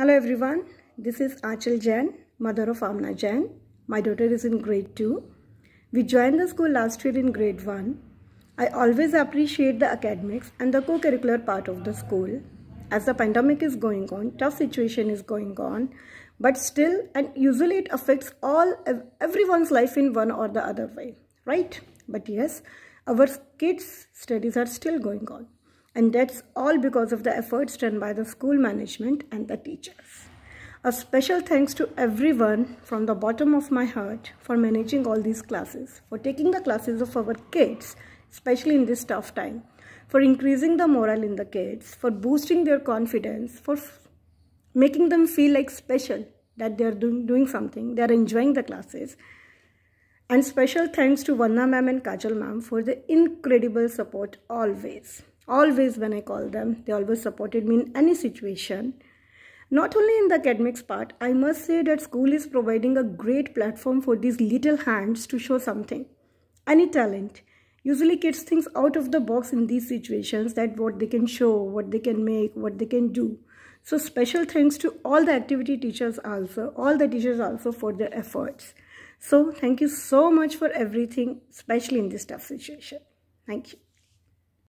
Hello everyone, this is Achal Jain, mother of Amna Jain. My daughter is in grade 2. We joined the school last year in grade 1. I always appreciate the academics and the co-curricular part of the school. As the pandemic is going on, tough situation is going on, but still and usually it affects all everyone's life in one or the other way, right? But yes, our kids' studies are still going on. And that's all because of the efforts done by the school management and the teachers. A special thanks to everyone from the bottom of my heart for managing all these classes, for taking the classes of our kids, especially in this tough time, for increasing the morale in the kids, for boosting their confidence, for making them feel like special that they are doing, doing something, they are enjoying the classes. And special thanks to Vanna ma'am and Kajal ma'am for the incredible support always always when I call them. They always supported me in any situation. Not only in the academics part, I must say that school is providing a great platform for these little hands to show something. Any talent. Usually kids think out of the box in these situations that what they can show, what they can make, what they can do. So special thanks to all the activity teachers also, all the teachers also for their efforts. So thank you so much for everything, especially in this tough situation. Thank you.